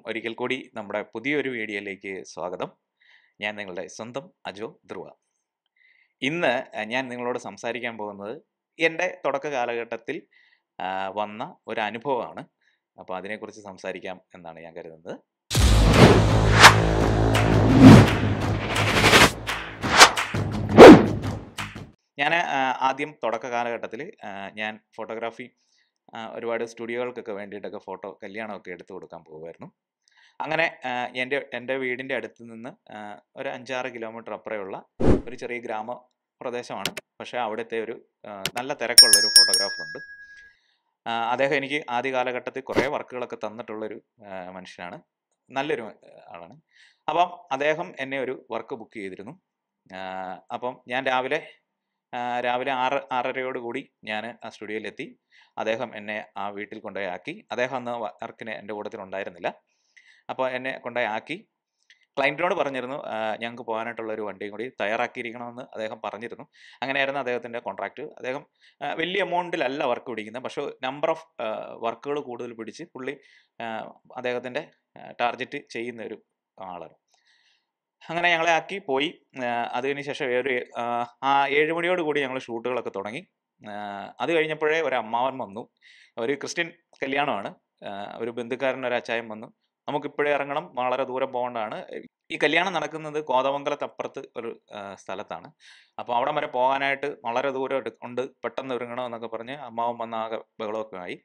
എല്ലാവർക്കും ഒരിക്കൽ കൂടി നമ്മുടെ പുതിയൊരു വീഡിയോയിലേക്ക് സ്വാഗതം ഞാൻ നിങ്ങളുടെ സ്വന്തം അജോ ധ്രുവ ഇന്ന് ഞാൻ നിങ്ങളോട് സംസാരിക്കാൻ പോകുന്നത് എൻ്റെ തുടക്ക കാലഘട്ടത്തിൽ വന്ന ഒരു അനുഭവമാണ് അപ്പോൾ അതിനെക്കുറിച്ച് സംസാരിക്കാം എന്നാണ് ഞാൻ കരുതുന്നത് ഞാൻ ആദ്യം തുടക്ക കാലഘട്ടത്തിൽ ഞാൻ ഫോട്ടോഗ്രാഫി ഒരുപാട് സ്റ്റുഡിയോകൾക്കൊക്കെ വേണ്ടിയിട്ടൊക്കെ ഫോട്ടോ കല്യാണമൊക്കെ എടുത്തു കൊടുക്കാൻ പോകുമായിരുന്നു അങ്ങനെ എൻ്റെ എൻ്റെ വീടിൻ്റെ അടുത്ത് നിന്ന് ഒരു അഞ്ചാറ് കിലോമീറ്റർ അപ്പുറമുള്ള ഒരു ചെറിയ ഗ്രാമ പ്രദേശമാണ് പക്ഷേ അവിടുത്തെ ഒരു നല്ല തിരക്കുള്ള ഒരു ഫോട്ടോഗ്രാഫറുണ്ട് അദ്ദേഹം എനിക്ക് ആദ്യ കാലഘട്ടത്തിൽ കുറേ വർക്കുകളൊക്കെ തന്നിട്ടുള്ളൊരു മനുഷ്യനാണ് നല്ലൊരു ആളാണ് അപ്പം അദ്ദേഹം എന്നെ ഒരു വർക്ക് ബുക്ക് ചെയ്തിരുന്നു അപ്പം ഞാൻ രാവിലെ രാവിലെ ആറ് ആറരയോട് കൂടി ഞാൻ ആ സ്റ്റുഡിയോയിലെത്തി അദ്ദേഹം എന്നെ ആ വീട്ടിൽ കൊണ്ടുപോയി ആക്കി അദ്ദേഹം അന്ന് വർക്കിന് എൻ്റെ കൂട്ടത്തിൽ ഉണ്ടായിരുന്നില്ല അപ്പോൾ എന്നെ കൊണ്ടുപോയി ആക്കി ക്ലയൻറ്റിനോട് പറഞ്ഞിരുന്നു ഞങ്ങൾക്ക് പോകാനായിട്ടുള്ള ഒരു വണ്ടിയും കൂടി തയ്യാറാക്കിയിരിക്കണമെന്ന് അദ്ദേഹം പറഞ്ഞിരുന്നു അങ്ങനെയായിരുന്നു അദ്ദേഹത്തിൻ്റെ കോൺട്രാക്റ്റ് അദ്ദേഹം വലിയ എമൗണ്ടിലല്ല വർക്ക് പിടിക്കുന്നത് പക്ഷേ നമ്പർ ഓഫ് വർക്കുകൾ കൂടുതൽ പിടിച്ച് പുള്ളി അദ്ദേഹത്തിൻ്റെ ടാർഗറ്റ് ചെയ്യുന്ന ഒരു ആളാണ് അങ്ങനെ ഞങ്ങളെ ആക്കി പോയി അതിന് ശേഷം ഒരു ആ ഏഴ് മണിയോട് കൂടി ഞങ്ങൾ ഷൂട്ടുകളൊക്കെ തുടങ്ങി അത് കഴിഞ്ഞപ്പോഴേ ഒരു അമ്മാവൻ വന്നു ഒരു ക്രിസ്ത്യൻ കല്യാണമാണ് ഒരു ബന്ധുക്കാരൻ്റെ ഒരു അച്ചായൻ വന്നു നമുക്കിപ്പോഴേ ഇറങ്ങണം വളരെ ദൂരം പോകേണ്ടതാണ് ഈ കല്യാണം നടക്കുന്നത് കോതമംഗലത്തപ്പുറത്ത് ഒരു സ്ഥലത്താണ് അപ്പോൾ അവിടെ വരെ പോകാനായിട്ട് വളരെ ദൂരം ഉണ്ട് പെട്ടെന്ന് ഒരുങ്ങണം എന്നൊക്കെ പറഞ്ഞ് അമ്മാവൻ വന്ന ആകെ ബഹളമൊക്കെ ആയി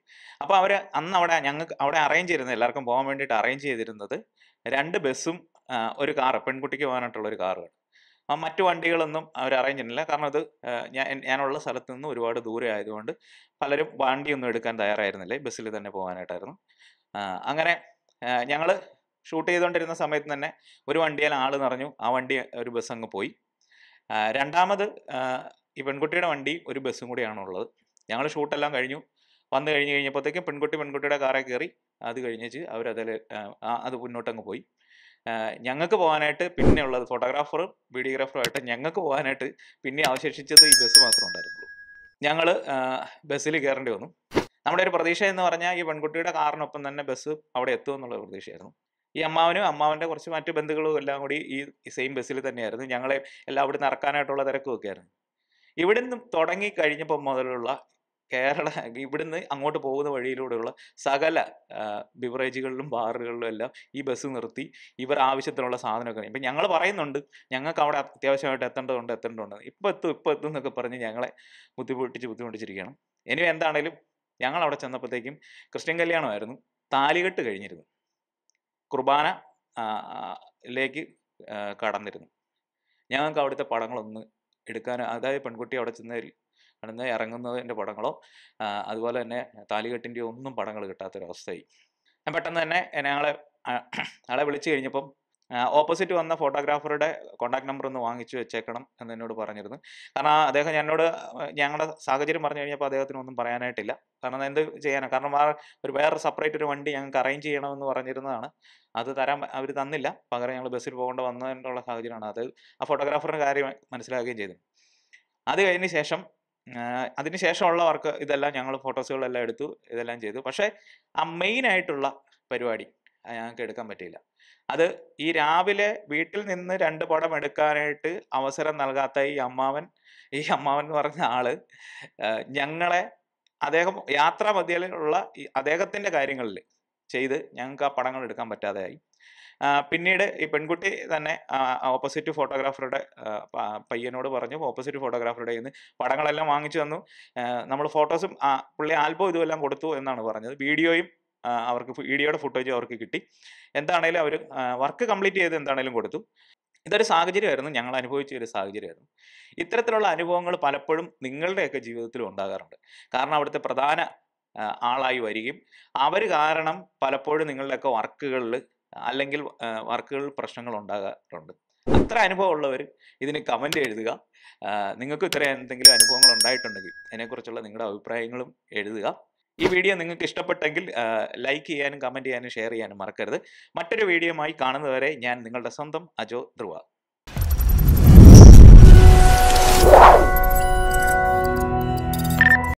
അപ്പോൾ അവർ അന്ന് അവിടെ ഞങ്ങൾക്ക് അവിടെ അറേഞ്ച് ചെയ്തിരുന്നത് എല്ലാവർക്കും പോകാൻ വേണ്ടിയിട്ട് അറേഞ്ച് ചെയ്തിരുന്നത് രണ്ട് ബസ്സും ഒരു കാറ് പെൺകുട്ടിക്ക് പോകാനായിട്ടുള്ള ഒരു കാറാണ് ആ മറ്റ് വണ്ടികളൊന്നും അവർ അറേഞ്ച് ചെയ്യുന്നില്ല കാരണം അത് ഞാൻ ഞാനുള്ള സ്ഥലത്ത് നിന്ന് ഒരുപാട് ദൂരെ ആയതുകൊണ്ട് പലരും വണ്ടിയൊന്നും എടുക്കാൻ തയ്യാറായിരുന്നില്ല ബസ്സിൽ തന്നെ പോകാനായിട്ടായിരുന്നു അങ്ങനെ ഞങ്ങൾ ഷൂട്ട് ചെയ്തുകൊണ്ടിരുന്ന സമയത്ത് തന്നെ ഒരു വണ്ടിയിൽ ആൾ നിറഞ്ഞു ആ വണ്ടി ഒരു ബസ് അങ്ങ് പോയി രണ്ടാമത് ഈ പെൺകുട്ടിയുടെ വണ്ടി ഒരു ബസ്സും കൂടിയാണ് ഉള്ളത് ഞങ്ങൾ ഷൂട്ടെല്ലാം കഴിഞ്ഞു വന്നു കഴിഞ്ഞ് കഴിഞ്ഞപ്പോഴത്തേക്കും പെൺകുട്ടി പെൺകുട്ടിയുടെ കാറെ കയറി അത് കഴിഞ്ഞിട്ട് അവരതിൽ അത് മുന്നോട്ടങ്ങ് പോയി ഞങ്ങൾക്ക് പോകാനായിട്ട് പിന്നെ ഉള്ളത് ഫോട്ടോഗ്രാഫറും വീഡിയോഗ്രാഫറും ആയിട്ട് ഞങ്ങൾക്ക് പോകാനായിട്ട് പിന്നെ അവശേഷിച്ചത് ഈ ബസ് മാത്രമേ ഉണ്ടായിരുന്നുള്ളൂ ഞങ്ങൾ ബസ്സിൽ കയറേണ്ടി വന്നു നമ്മുടെ ഒരു പ്രതീക്ഷ എന്ന് പറഞ്ഞാൽ ഈ പെൺകുട്ടിയുടെ കാറിനൊപ്പം തന്നെ ബസ് അവിടെ എത്തും എന്നുള്ള പ്രതീക്ഷയായിരുന്നു ഈ അമ്മാവനും അമ്മാവൻ്റെ കുറച്ച് മറ്റു ബന്ധുക്കളും എല്ലാം കൂടി ഈ സെയിം ബസ്സിൽ തന്നെയായിരുന്നു ഞങ്ങളെ എല്ലാം അവിടെ നിന്ന് ഇറക്കാനായിട്ടുള്ള തിരക്കുമൊക്കെ ആയിരുന്നു ഇവിടെ നിന്നും തുടങ്ങി കഴിഞ്ഞപ്പോൾ മുതലുള്ള കേരള ഇവിടുന്ന് അങ്ങോട്ട് പോകുന്ന വഴിയിലൂടെയുള്ള സകല ബിവറേജുകളിലും ബാറുകളിലും എല്ലാം ഈ ബസ് നിർത്തി ഇവർ ആവശ്യത്തിനുള്ള സാധനമൊക്കെ ഇപ്പം ഞങ്ങൾ പറയുന്നുണ്ട് ഞങ്ങൾക്ക് അവിടെ അത്യാവശ്യമായിട്ട് എത്തേണ്ടതുണ്ട് എത്തേണ്ടതുണ്ട് ഇപ്പം എത്തും ഇപ്പം എത്തും എന്നൊക്കെ പറഞ്ഞ് ഞങ്ങളെ ബുദ്ധിമുട്ടിച്ച് ബുദ്ധിമുട്ടിച്ചിരിക്കുകയാണ് ഇനി എന്താണേലും ഞങ്ങൾ അവിടെ ചെന്നപ്പോഴത്തേക്കും ക്രിസ്ത്യൻ കല്യാണമായിരുന്നു താലികെട്ട് കഴിഞ്ഞിരുന്നു കുർബാന ലേക്ക് കടന്നിരുന്നു ഞങ്ങൾക്ക് അവിടുത്തെ പടങ്ങളൊന്ന് എടുക്കാൻ അതായത് പെൺകുട്ടി അവിടെ ചെന്നതിൽ കടന്ന് ഇറങ്ങുന്നതിൻ്റെ പടങ്ങളോ അതുപോലെ തന്നെ താലികെട്ടിൻ്റെ ഒന്നും പടങ്ങൾ കിട്ടാത്തൊരവസ്ഥയായി ഞാൻ പെട്ടെന്ന് തന്നെ ഞങ്ങളെ ആളെ വിളിച്ചു കഴിഞ്ഞപ്പം ഓപ്പോസിറ്റ് വന്ന ഫോട്ടോഗ്രാഫറുടെ കോണ്ടാക്ട് നമ്പർ ഒന്ന് വാങ്ങിച്ചു വെച്ചേക്കണം എന്ന് എന്നോട് പറഞ്ഞിരുന്നു കാരണം അദ്ദേഹം എന്നോട് ഞങ്ങളുടെ സാഹചര്യം പറഞ്ഞു കഴിഞ്ഞപ്പോൾ അദ്ദേഹത്തിന് ഒന്നും പറയാനായിട്ടില്ല കാരണം എന്ത് ചെയ്യാനാണ് കാരണം ഒരു വേറെ സെപ്പറേറ്റ് ഒരു വണ്ടി ഞങ്ങൾക്ക് അറേഞ്ച് ചെയ്യണമെന്ന് പറഞ്ഞിരുന്നതാണ് അത് തരാൻ അവർ തന്നില്ല പകരം ഞങ്ങൾ ബസ്സിൽ പോകേണ്ട വന്നതിനുള്ള സാഹചര്യമാണ് അത് ആ ഫോട്ടോഗ്രാഫറിന് കാര്യം മനസ്സിലാക്കുകയും ചെയ്തു അത് കഴിഞ്ഞ ശേഷം അതിനുശേഷമുള്ള വർക്ക് ഇതെല്ലാം ഞങ്ങൾ ഫോട്ടോസുകളെല്ലാം എടുത്തു ഇതെല്ലാം ചെയ്തു പക്ഷേ ആ മെയിൻ ആയിട്ടുള്ള പരിപാടി ഞങ്ങൾക്ക് എടുക്കാൻ പറ്റിയില്ല അത് ഈ രാവിലെ വീട്ടിൽ നിന്ന് രണ്ട് പടം എടുക്കാനായിട്ട് അവസരം നൽകാത്ത ഈ അമ്മാവൻ ഈ അമ്മാവൻ എന്ന് പറഞ്ഞ ആള് ഞങ്ങളെ അദ്ദേഹം യാത്രാ മധ്യയിലുള്ള അദ്ദേഹത്തിന്റെ കാര്യങ്ങളിൽ ചെയ്ത് ഞങ്ങൾക്ക് ആ പടങ്ങൾ എടുക്കാൻ പറ്റാതെയായി പിന്നീട് ഈ പെൺകുട്ടി തന്നെ ഓപ്പോസിറ്റ് ഫോട്ടോഗ്രാഫറുടെ പയ്യനോട് പറഞ്ഞു ഓപ്പോസിറ്റ് ഫോട്ടോഗ്രാഫറുടെ നിന്ന് പടങ്ങളെല്ലാം വാങ്ങിച്ചു തന്നു നമ്മൾ ഫോട്ടോസും പുള്ളി ആൽബം ഇതുമെല്ലാം കൊടുത്തു എന്നാണ് പറഞ്ഞത് വീഡിയോയും അവർക്ക് വീഡിയോയുടെ ഫുട്ടേജ് അവർക്ക് കിട്ടി എന്താണേലും അവർ വർക്ക് കംപ്ലീറ്റ് ചെയ്ത് എന്താണേലും കൊടുത്തു ഇതൊരു സാഹചര്യമായിരുന്നു ഞങ്ങൾ അനുഭവിച്ച ഒരു സാഹചര്യമായിരുന്നു ഇത്തരത്തിലുള്ള അനുഭവങ്ങൾ പലപ്പോഴും നിങ്ങളുടെയൊക്കെ ജീവിതത്തിലും ഉണ്ടാകാറുണ്ട് കാരണം അവിടുത്തെ പ്രധാന ആളായി വരികയും അവർ കാരണം പലപ്പോഴും നിങ്ങളുടെയൊക്കെ വർക്കുകളിൽ അല്ലെങ്കിൽ വർക്കുകളിൽ പ്രശ്നങ്ങൾ ഉണ്ടാകാറുണ്ട് അത്ര ഉള്ളവർ ഇതിന് കമൻ്റ് എഴുതുക നിങ്ങൾക്ക് ഇത്ര എന്തെങ്കിലും അനുഭവങ്ങൾ ഉണ്ടായിട്ടുണ്ടെങ്കിൽ അതിനെക്കുറിച്ചുള്ള നിങ്ങളുടെ അഭിപ്രായങ്ങളും എഴുതുക ഈ വീഡിയോ നിങ്ങൾക്ക് ഇഷ്ടപ്പെട്ടെങ്കിൽ ലൈക്ക് ചെയ്യാനും കമൻറ്റ് ചെയ്യാനും ഷെയർ ചെയ്യാനും മറക്കരുത് മറ്റൊരു വീഡിയോയുമായി കാണുന്നതുവരെ ഞാൻ നിങ്ങളുടെ സ്വന്തം അജോ ധ്രുവ